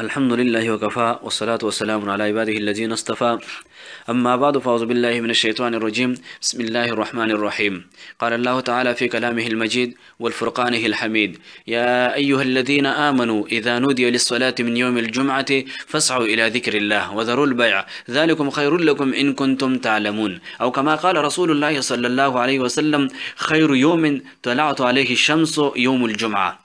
الحمد لله وكفى والصلاة والسلام على عباده الذين اصطفى أما بعد فأعوذ بالله من الشيطان الرجيم بسم الله الرحمن الرحيم قال الله تعالى في كلامه المجيد والفرقانه الحميد يا أيها الذين آمنوا إذا نودي للصلاة من يوم الجمعة فاسعوا إلى ذكر الله وذروا البيع ذلكم خير لكم إن كنتم تعلمون أو كما قال رسول الله صلى الله عليه وسلم خير يوم طلعت عليه الشمس يوم الجمعة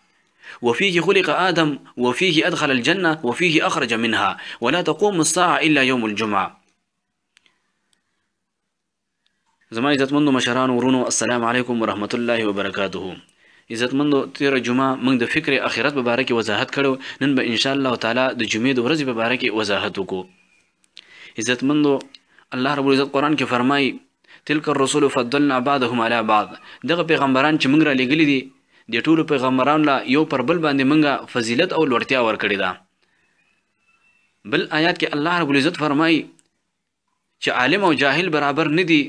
وفيه خلق آدم وفيه أدخل الجنة وفيه أخرج منها ولا تقوم الساعة إلا يوم الجمعة زمان إذا تمنوا مشاران ورونوا السلام عليكم ورحمة الله وبرکاته عزتمندو تیر جمعه موږ د فکر اخرت په باره کې وضاحت کړو ان شاء الله تعالى د جمعې ورزي ببارك په باره کې وضاحت الله رب العزت قران کې تلك الرسول فضلنا بعضهم على بعض دغ پیغمبران چې موږ را لګل دي د ټولو پیغمبرانو له یو پر بل باندې منګه فضیلت او لوړتیا ورکړې ده بل آیات کې الله رب العزت فرمایي چې عالم او جاهل برابر نه دي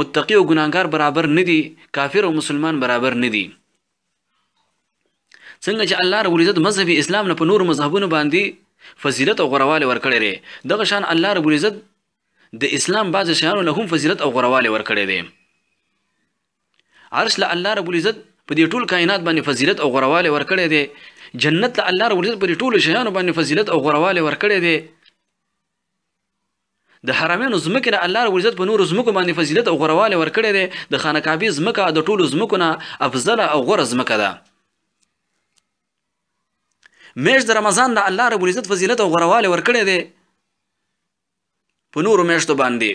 متقی او ګناګار برابر نه دي کافر او مسلمان برابر نه دي څنګه چې الله رب العزت مذهبي اسلام نه په نور مذهبونو باندې فضیلت او غرواله ورکړي لري دغه شان الله رب العزت د اسلام بعض شیانو له هم فضیلت او غرواله ورکړي دي عرش له الله رب العزت په دې ټول کائنات باندې فضیلت او غرواله ورکړی دی جنت له الله رب العزت په دې ټول شیانو باندې فضیلت او غرواله ورکړی دی د حرمینو ځمکې نه الله رب العزت په نورو ځمکو باندې فضیلت او غرواله ورکړی دی د خانه کعبې ځمکه د ټولو ځمکو نه افضله او غوره ځمکه ده میاشت د رمضان نه الله رب العزت فضیلت او غرواله ورکړی دی په نورو میاشتو باندې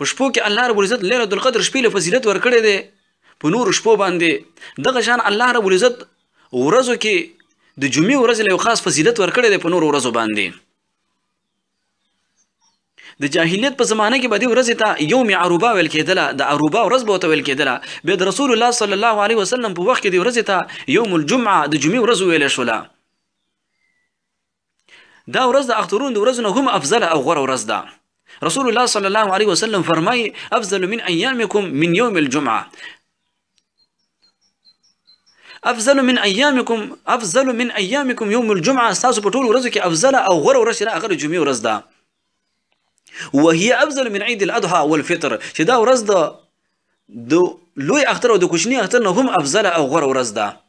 په شپو کې الله رب العزت لیله القدر شپې له فضیلت ورکړی دی په نور شپو باندې دغه شان الله رب العزت ورځو کې د جمعې ورځ له خاص فضیلت ورکړی دی په نور ورځو باندې د جاهلیت په زمانه کې باندې ورځ ته یوم عروبا ویل کېدله د عروبا ورځ به ویل کېدله بیا د رسول الله صلی الله علیه وسلم په وخت کې د ورځ ته یوم الجمعه د جمعې ورځ ویل شوله دا ورځ د اخترون د ورځو نه هم افضل او غوره ورځ ده رسول الله صلى الله عليه وسلم فرمي افضل من أيامكم من يوم الجمعه افضل من أيامكم افضل من أيامكم يوم الجمعه ساسو بطول ورزك افضل او غوره ورځ أغر جميع جمعه وهي افضل من عيد الاضحى والفطر چې ورزدا دو لوي اختر ودو كشني اختر نهم هم افضل او غوره رزدا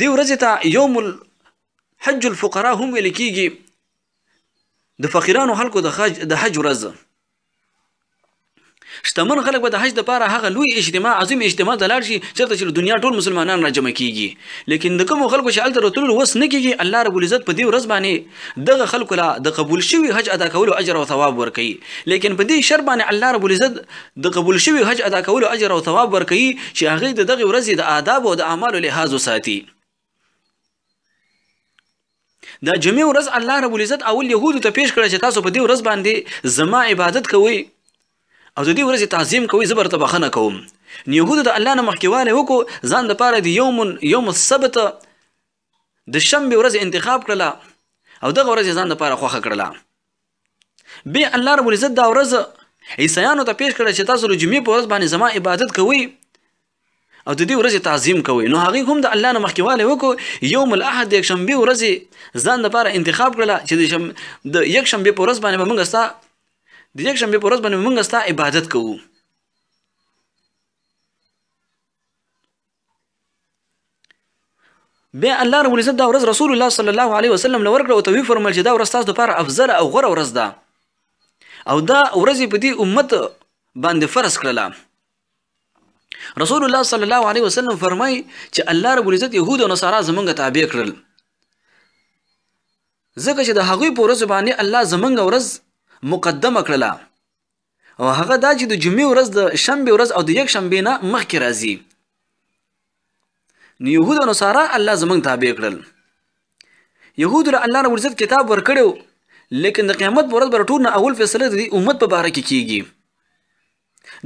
دی ورځ ته یوم الحج الفقراء هم ویل کیږي د فقیرانو خلکو د حج د حج ورځ شتمن خلک به د حج لپاره هغه لوی اجتماع عظیم اجتماع د لاړ شي چېرته چې دنیا ټول مسلمانان راجمع کیږي لیکن د کوم خلکو چې هلته راتلل وس نه کیږي الله رب العزت په دې ورځ باندې دغه خلکو لا د قبول شوي حج ادا کولو اجر او ثواب ورکوي لیکن په دې شر باندې الله رب العزت د قبول شوي حج ادا کولو اجر او ثواب ورکوي چې هغه د دغه ورځې د آداب او د اعمالو لحاظ وساتي د جمعې ورځ الله رب العزت اول يهودو ته پیش کړ چې تاسو په دې ورځ باندې زما عبادت کوئ او د دې ورځې تعظیم کوي زبر ته بخنه کوم يهودو د الله نه مخکیواله وکړو ځان د پاره دی یوم یوم السبت د شنبه ورځ انتخاب کړله او دغه ورځ ځان د پاره خوخه کړله به الله رب العزت دا ورځ عیسایانو ته پیش کړه چې تاسو د جمعې په ورځ باندې زما عبادت کوئ او د دې ورځې تعظیم کوي نو هغه هم د الله نه مخکیواله وکړو یوم الاحد یک شنبه ورځې ځان لپاره انتخاب کړل چې د شم د یک شنبه پر ورځ باندې موږ ستا د یک شنبه پر ورځ باندې موږ ستا عبادت کوو بیا الله رب العزت دا ورځ رسول الله صلی الله علیه وسلم لور کړ او توی فرمایل چې دا ورځ تاسو لپاره افضل او غوره ورځ ده او دا ورځ په دې امت باندې فرض کړله رسول الله صلی الله علیه وسلم فرمای چې الله رب العزت يهود او نصارا زمونږ تابع کړل ځکه چې د هغوی په ورځ باندې الله زمونږ ورځ مقدمه کړله او هغه دا چې د جمعې ورځ د شنبې ورځ او د یک شنبې نه مخکې راځي نو یهود او نصارا الله زمونږ تابع کړل یهود له الله رب العزت کتاب ورکړو لیکن د قیامت ورځ بر ټول نه اول فیصله د امت په باره کې کیږي کی.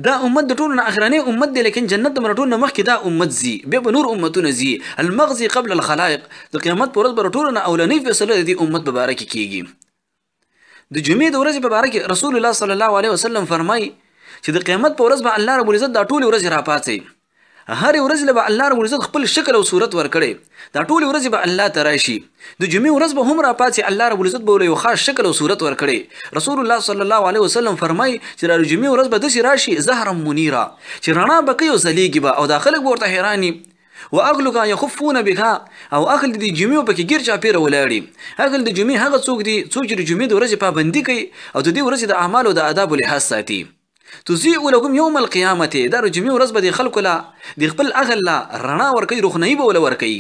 دا امت د ټولو نه اخراني امت دی لیکن جنت د مرټو نه مخکې دا امت زی بیا به نور امتونه زی المغزي قبل الخلائق د قیامت پر ورځ به ټولو نه اولنی فیصله د دې امت په اړه کې کیږي د جمعې د ورځې په کې رسول الله صلی الله علیه وسلم فرمای چې د قیامت پر ورځ به الله رب العزت دا ټول ورځ راپاتې هر ورځ له الله رب العزت خپل شکل او صورت ورکړي دا ټول ورځ به الله تراشي د جمعې ورځ به هم را پاتې الله رب العزت به یو خاص شکل او صورت ورکړي رسول الله صلی الله علیه وسلم فرمای چې د جمعې ورځ به دسی راشي زهرا منیرا چې رڼا به کوي او ځلیږي به او دا خلک ورته حیرانی واغلقا يخفون بها او اغل دي جمعو پکې ګیر چا پیر ولاړي اغل دي جمعي هغه څوک دي څوک چې جمعي د ورځې پابندي کوي او د دې ورځې د اعمالو د آداب له حساساتي تزيئ لهم يوم القيامه دا رجمي ورځ به د خلکو لا د خپل اغل لا رڼا ورکي روخنۍ به ول ورکي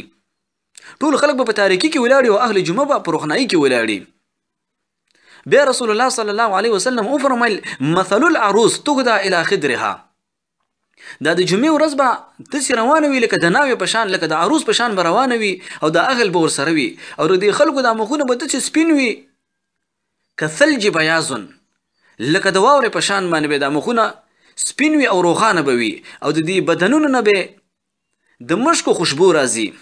ټول خلک به په تاریکی کې ولاړ او اهل جمعه به په روخنۍ کې ولاړ بیا رسول الله صلی الله علیه وسلم وفرمایل مثل العروس تغدا الى خدرها دا د جمعې ورځ به داسې روانه وي لکه د ناوې په شان لکه د عروس په شان به روانه وي او د اغل به ورسره وي او د خلکو دا مخونه به داسې سپین وي که ثلج بیازن لکه د واورې په شان باندې به دا مخونه سپین وي او روغانه به وي او د دې بدنونو نه به د مشکو خوشبو راځي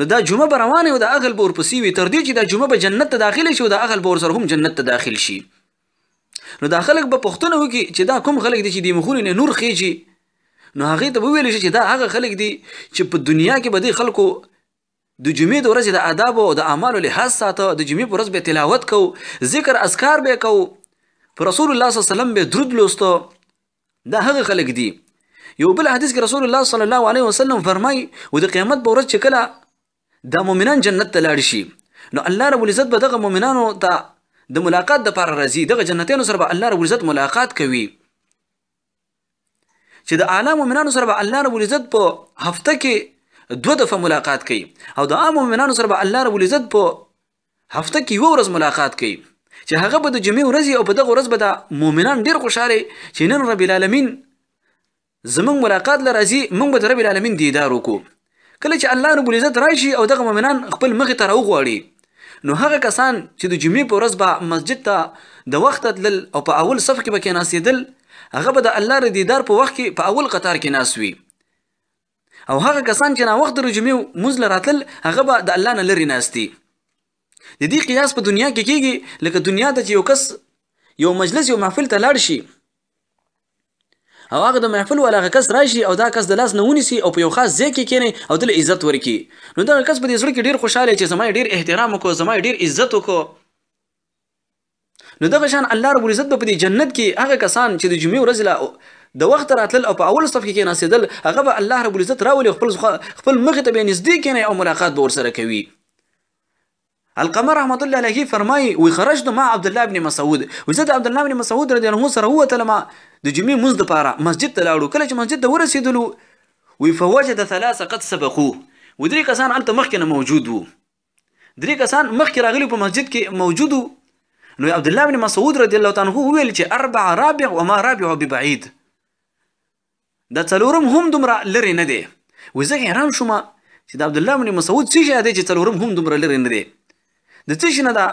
نو دا جمعه به روانه او د اغل بور پسې وي تر دې چې دا جمعه به جنت ته داخله شي او د اغل بور سره هم جنت ته داخل شي نو دا خلک به پښتنه وکي چې دا کوم خلک دي چې د مخونه نه نور خيږي نو هغه ته ویل شي چې دا هغه خلک دي چې په دنیا کې به دي خلکو د جمعې د ورځې د آداب او د اعمالو لحاظ ساته د جمعې په ورځ به تلاوت کو ذکر اذکار به کو پر رسول الله صلی الله علیه وسلم به درود لوستو دا هغه خلک دي یو بل حدیث کې رسول الله صلی الله علیه وسلم فرمای او د قیامت په ورځ چې کله دا مؤمنان جنت ته لاړ شي نو الله رب العزت به دغه مؤمنانو ته د ملاقات د لپاره راځي دغه جنتیانو سره به الله رب العزت ملاقات کوي چې د اعلی مؤمنانو سره به الله رب العزت په هفته کې دوه دفعه ملاقات کوي او د عام مؤمنانو سره به الله رب العزت په هفته کې یو ورځ ملاقات کوي چې هغه به د جمعې ورځ او په دغه ورځ به دا مؤمنان ډیر خوشاله چې نن رب العالمین زمونږ ملاقات لر راځي موږ به د رب العالمین دیدار وکړو کله چې الله رب العزت راشي او دغه مؤمنان خپل مخې ته راوغواړي نو هغه کسان چې د جمعې په ورځ به مسجد ته د وخت تلل او په اول صف کې به کېناستېدل هغه به د الله ر دیدار په وخت کې په اول قطار کې ناس وي او هغه کسان چې نا وخت د جمعې مزل راتل هغه به د الله نه لري ناستي د دې قیاس په دنیا کې کېږي لکه دنیا ته چې یو کس یو مجلس یو محفل ته لاړ شي او هغه د محفل ولا هغه کس راشي او دا کس د لاس نه ونیسي او په یو خاص ځای کې کینی او دل عزت ورکی نو دا کس په دې سره کې ډیر خوشاله چې زما ډیر احترام وکړو زما ډیر عزت وکړو نو دغه شان الله رب العزت په دې جنت کې هغه کسان چې د جمعې ورځ لا د وخت راتل او په اول صف کې کې ناسېدل هغه به الله رب العزت راولي خپل خپل مخ ته به نږدې کینی او ملاقات به ورسره کوي القمر رحمت الله علیه فرمای وی خرجت ما عبد الله ابن مسعود وزد عبد الله ابن مسعود رضی الله سره هو تلما د جمی منځ د پاره مسجد ته لاړو کله چې مسجد ته ورسېدلو وی فوجد ثلاثه قد سبقوه و درې کسان الته مخکې نه موجود وو درې کسان مخکې راغلي په مسجد کې موجود نو عبد الله ابن مسعود رضی الله تعالی عنه ویل چې اربع رابع وما رابع ببعید دا څلورم هم دومره لري نه دی وزه حیران شوم چې د عبد الله بن مسعود څه شي دی چې څلورم هم دومره لري نه دی د څه شي نه دا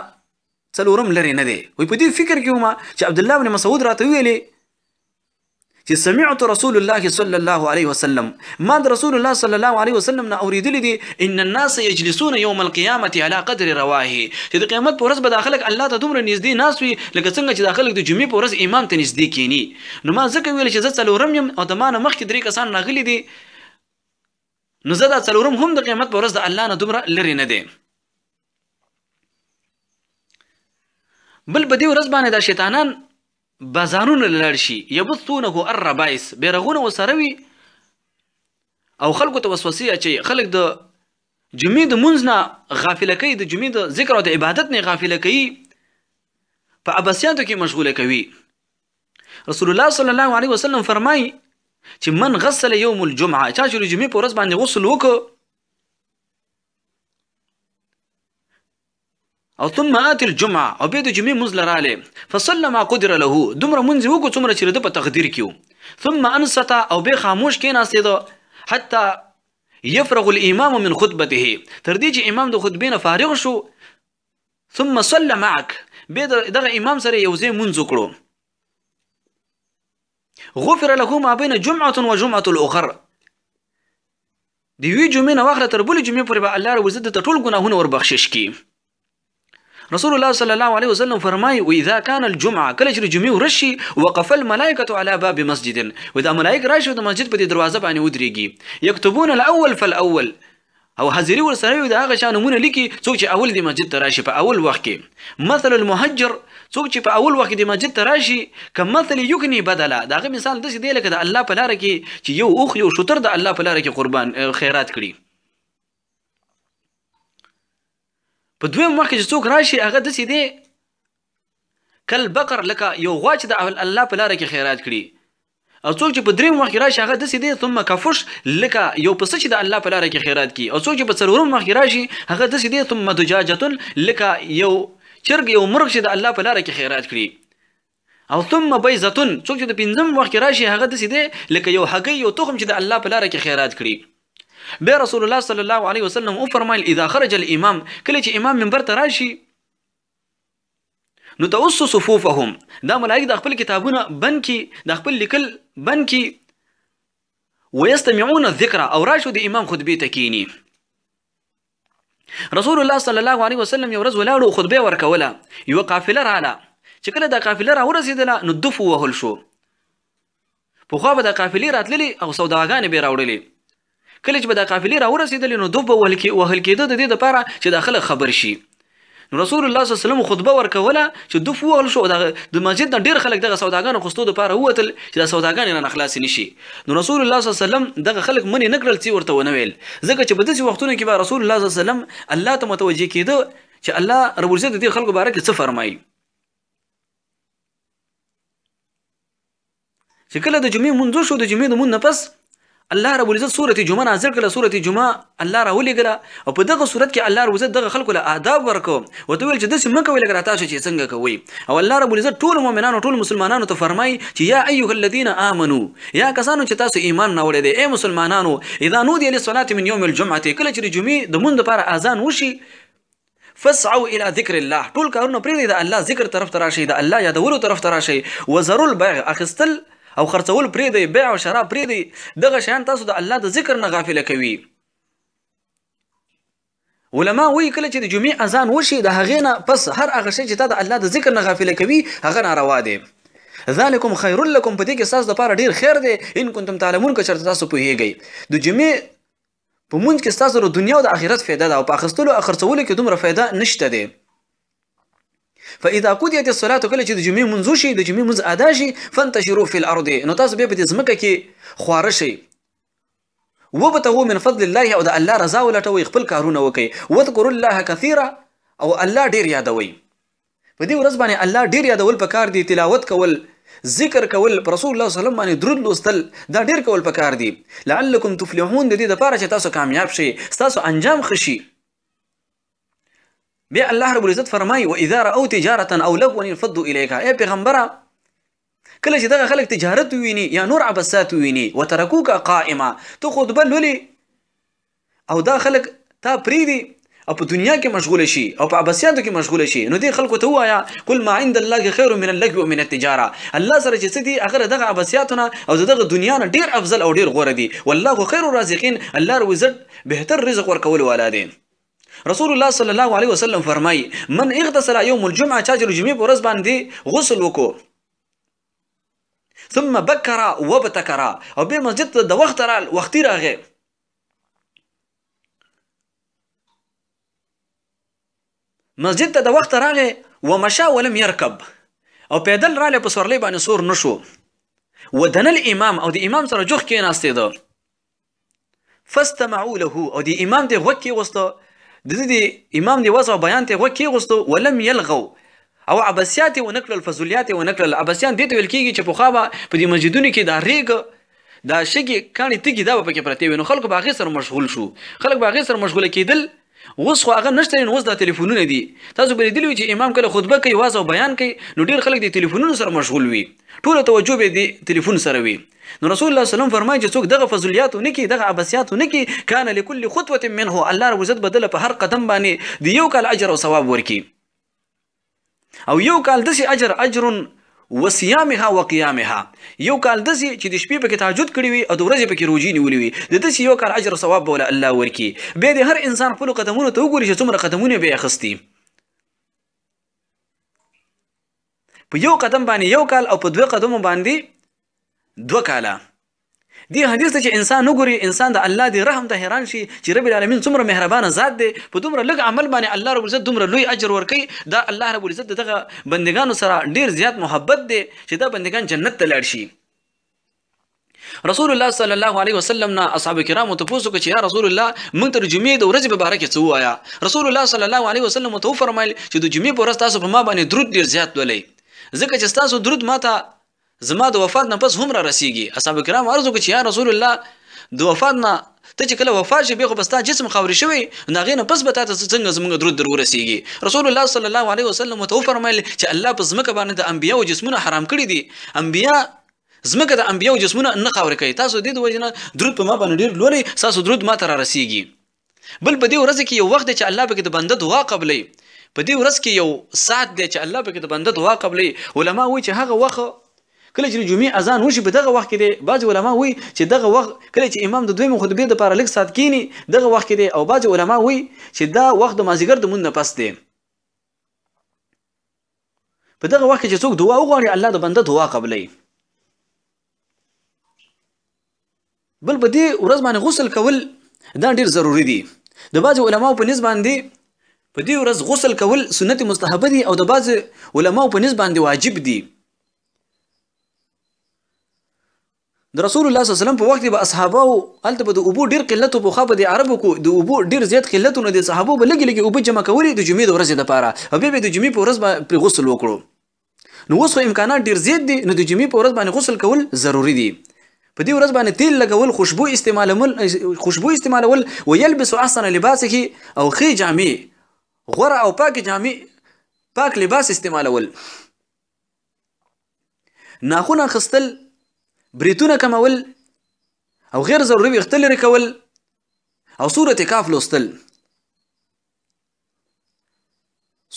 څلورم لرې نه دی وایي په دې فکر کې وم چې عبدالله بن مسعود راته ویلې چې سمعت رسول الله صلى الله عليه وسلم ما رسول الله صلى الله عليه وسلم نه اوریدل دي ان الناس يجلسون يوم القيامه على قدر رواه چې د قیامت پر ورځ به داخلك الله ته دومره نږدې ناس وي لکه څنګه چې داخلك د جمعې پر ورځ امام ته نږدې کینی نو ما ځکه ویل چې زه څلورم يم او د ما نه مخکې درې کسان راغلي دي نو زه دا څلورم هم د قیامت پر ورځ د الله نه دومره لري نه دي بل به دې ورځ باندې دا شیطانان بازارونه لړ شي یبثونه الربائس بیرغونه وسره وي او خلکو ته وسوسه اچي خلک د جمعې د مونځ نه غافل کوي د جمعې د ذکر او د عبادت نه غافل کوي په اباسیاتو کې مشغوله کوي رسول الله صلی الله علیه وسلم فرمای چې من غسل یوم الجمعه چا چې جمعې په ورځ باندې غسل وکړ او ثم آتي الجمعه او به جميع جمعې مونځ فصلى ما قدر له دمر منزي وكو تمر چې د په تقدیر ثم انصت او بي خاموش كينا کېناستېدو حتى يفرغ الامام من خطبته تر امام دو خطبين فارغ شو ثم صلى معك بيد دغ امام سري يوزي منزو كرو غفر له ما بين جمعه وجمعه الاخر دی وی جمعه نه واخله تر بل جمعه پر به الله رب عزت ټول ګناهونه وربخشش کی رسول الله صلى الله عليه وسلم فرمای وإذا كان الجمعه كل چې جمعې ورشي وقف الملائكة على باب مسجد وإذا دا ملائکه راشي د مسجد په دروازه بعني ودريجي يكتبون الاول فالاول او حاضری ور سره دا هغه شانونه لیکي څوک اول د مسجد ته راشي په اول وخت کې مثل المهجر څوک چې په اول وخت کې مسجد ته راشي کمثل یکنی بدلا دا مثال داسې دی لکه د الله په لار کې چې یو اوخ یو شتر د الله په لار کې قربان خیرات کړي په دویم وخت چې څوک راشي هغه دسي دی کل بقر لکه یو غوا چې د الله په لار کې خیرات کړي او څوک چې په دریم وخت راشي هغه دسي دی ثم کفش لکه یو پسه چې د الله په لار کې خیرات کړي او څوک چې په څلورم وخت راشي هغه دسي دی ثم دجاجتن لکه یو چرګ یو مرغ چې د الله په لار کې خیرات کړي او ثم بیزتن څوک چې د پنځم وخت راشي هغه دسي دی لکه یو هګۍ یو تخم چې د الله په لار کې خیرات کړي بیا رسول الله صلی الله علیه وسلم او فرمایل اذا خرج الامام کله چې امام منبر ته راشي نو توس صفوفهم دا ملائک د خپل کتابونه بن کی د خپل لیکل بن کی ويستمعون الذکر او راشو د امام خطبه تکینی رسول الله صلی الله علیه وسلم یو ورځ ولاړو خطبه ورکوله یو قافله رااله چې کله د قافله را ورسېدله نو دف وهل شو پخوا به د قافلې راتللې او سوداګانې به یې راوړلې کله چې به د قافلې راورسېدلې نو دوب به وهل کېده د دې دپاره چې دا خلک خبر شي نو رسول الله صلی الله علیه وسلم خطبه ورکوله چې دوف وول شو د مسجد نه ډیر خلک دغه سوداګانو خوستو د پاره وتل چې د سوداګانو نه خلاص نشي نو رسول الله صلی الله علیه وسلم دغه خلک منی نکړل چې ورته ونه ویل ځکه چې په داسې وختونو کې به رسول الله صلی الله علیه وسلم الله ته متوجه کیده چې الله رب العزت دې خلکو باره کې څه فرمایي چې کله د جمعې منځ شو د جمعې د مون نه پس الله رب العزت سورته جمعه نازل کړه سورته جمعه الله را ولي کړه او په دغه صورت کې الله رب العزت دغه خلق له آداب ورکو وته ویل چې داسې مکه ویل کړه تاسو چې څنګه کوي او الله رب العزت ټول مؤمنانو ټول مسلمانانو ته فرمایي چې یا ایه الذین آمنو یا کسانو چې تاسو ایمان نه وړی دی اے مسلمانانو اذا نودي للصلاه من يوم الجمعه کله چې جمعې د مونږ اذان وشي فسعوا الى ذكر الله طول کارونه بريدة الله ذكر طرف تراشي راشي الله يا یادولو طرف تراشي راشي وزروا البيع اخستل او خرڅول پرې دی بیع او شراب پرې دی دغه شیان تاسو د الله د ذکر نه غافل کوي علما وی کله چې د جمعې اذان وشي د هغې نه پس هر هغه شی چې تا د الله د ذکر نه غافل کوي هغه ناروا دی ذالکم خیر لکم په دې کې ساس د پاره ډیر خیر دی ان کنتم تعلمون که چېرته تاسو پوهیږئ د جمعې په مونږ کې ستاسو د دنیا او د آخرت فایده ده او په اخستلو او خرڅولو کې دومره فایده نشته دی فاذا قضيت الصلاه کله چې د جمعې منځو شي د جمعې منځ ادا شي فانتشروا في الارض نو تاسو بیا په دې ځمکه کې خواره شئ وبتغوا من فضل الله او د الله رضا ولټوي خپل کارونه وکړي وذكروا الله كثيرا او الله ډیر یادوي په دې ورځ باندې الله ډیر یادول پکار دی تلاوت کول ذکر کول پر رسول الله صلی الله علیه وسلم باندې درود لوستل دا ډیر کول پکار دی لعلکم تفلحون د دې لپاره چې تاسو کامیاب شئ تاسو انجام خشي بیا الله رب العزت فرمای و اذا راو تجاره او لغوا انفضوا اليك اي پیغمبره کله چې دغه خلک تجارت ویني یا نور عبسات ویني وتركوك قائمه تو خطبه لولي او دا خلک تا پریدي او په دنیا کې مشغول شي او په عبسیاتو کې مشغول شي نو دې خلکو ته وایا قل ما عند الله خير من اللغو من التجاره الله سره چې سدي اگر دغه عبسیاتونه او دغه دنیا نه ډیر افضل او ډیر غوره دي والله خير الرازقين الله رزق بهتر رزق ورکول والا رسول الله صلى الله عليه وسلم فرمایي من اغتسل يوم الجمعه تاجر جميع برز باندي غسل وكو ثم بكرا وبتكرا او به مسجد دا وقت رال وختي راغې مسجد دا وقت وخت ومشا ولم يركب او پیدل را له پسورلې باندې سور نشو ودن الامام او د امام سر جوخ کې ناستې دا فاستمعوا له او د امام د غوږ کې وسته د دې امام دی وسو بیان ته وکی غوستو ولم یلغو او عباسیات و نکړل فضولیات و نکړل عباسیان دې ته ویل کیږي چې په خابه په دې مسجدونو کې دا ریګ دا شګي کانی تګي دا پکې پرته وینو خلکو باغې سره مشغول شو خلک باغې سره مشغوله کېدل اوس خو هغه نشته نو اوس د ټلیفونونه دي تاسو به لیدلی چې امام کله خطبه کوي واز او بیان کوي نو ډیر خلک د ټلیفونونو سره مشغول وي ټول توجه به د ټلیفون سره وي نو رسول الله صلی الله فرمایي چې څوک دغه فضلیات نه کوي دغه عباسیات نه کوي کان لكل خطوه منه الله رب عزت بدله په هر قدم باندې دی یو کال اجر او ثواب ورکي او یو کال دسی اجر اجر وصيامها وقيامها یو کال دسی چې د شپې پکې تهجد کړی وي او د ورځې پکې روجي نیولې وي د دسی یو کال اجر او ثواب به ولا الله ورکي بیا د هر انسان خپلو قدمونو ته وګوري چې څومره قدمونه به اخیستي په یو قدم باندې یو کال او په دوه قدمو باندې دوه کاله دی حدیث ته چې انسان وګوري انسان د الله دی رحم ته حیران شي چې رب العالمین څومره مهربان ذات دی په دومره لږ عمل باندې الله رب العزت دومره لوی اجر ورکړي دا الله رب العزت دغه بندگانو سره ډیر زیات محبت دی چې دا بندگان جنت ته لاړ شي رسول الله صلی الله علیه وسلم نه اصحاب کرام ته پوسو کې یا رسول الله مونږ تر جمعې د ورځې مبارک څه وایا رسول الله صلی الله علیه وسلم ته فرمایل چې د جمعې پر ورځ تاسو په ما باندې درود ډیر زیات ولې ځکه چې تاسو درود ماته زما د وفات نه پس هم را رسیږي اصحاب کرام عرض وکړي یا رسول الله د وفات نه ته چې کله وفات شي به خو بستا جسم خاوري شوی ناغې نه پس به تاسو څنګه زمونږ درود درو رسیږي رسول الله صلی الله علیه وسلم تو فرمایل چې الله په زمکه باندې د انبیا او جسمونه حرام کړی دي انبیا زمکه د انبیا او جسمونه نه خاوري کوي تاسو د دې وجنه درود په ما باندې ډیر لوري تاسو درود ما ته را رسیږي بل په دې ورځ کې یو وخت چې الله به د بنده دعا قبلې په دې ورځ کې یو ساعت دی چې الله به د بنده دعا قبلې علما وایي چې هغه وخت کله چې جمعې اذان وشي په دغه وخت کې دی بعض علما وایي چې دغه وخت کله چې امام د دویمې خطبې لپاره لږ ساعت کینی دغه وخت کې دی او بعض علما وایي چې دا وخت د مازیګر د مونږ نه پس دی په دغه وخت کې چې څوک دعا وغواړي الله د بنده دعا قبلوي بل په دې ورځ باندې غسل کول دا ډیر ضروری دی د بعض علماو په نسبت باندې په دې ورځ غسل کول سنت مستحبه دي او د بعض علماو په نسبت باندې واجب دي د رسول الله صلی الله علیه وسلم په وخت به اصحابو الته به د ابو ډیر قلت په خو به عربو کو د ابو ډیر زیات قلت نه د صحابو به لګي لګي ابو جمع کولې د جمعې د ورځې لپاره او به د جمعې په ورځ به پر غسل وکړو نو اوس امکانات ډیر زیات دي نو د جمعې په ورځ باندې غسل کول ضروری دي په دې ورځ باندې تیل لګول خوشبو استعمالول خوشبو استعمالول ويلبس احسن لباسه او خي جامې غوره او پاک جامې پاک لباس استعمالول ناخونه خستل بریتونه کمول او غیر ضروري ویښته لرې کول او سورت کاف لوستل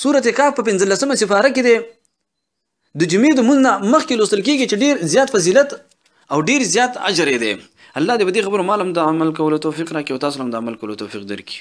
سورت کاف په پنځلسمه سفاره کې دی د جمعې د مونځ نه مخکې لوستل کېږي چې ډېر زیات فضیلت او ډېر زیات اجر یې دی الله دې په دې خبرو مالم د عمل کولو توفیق راکړي او تاسو هم د عمل کولو توفیق درکړي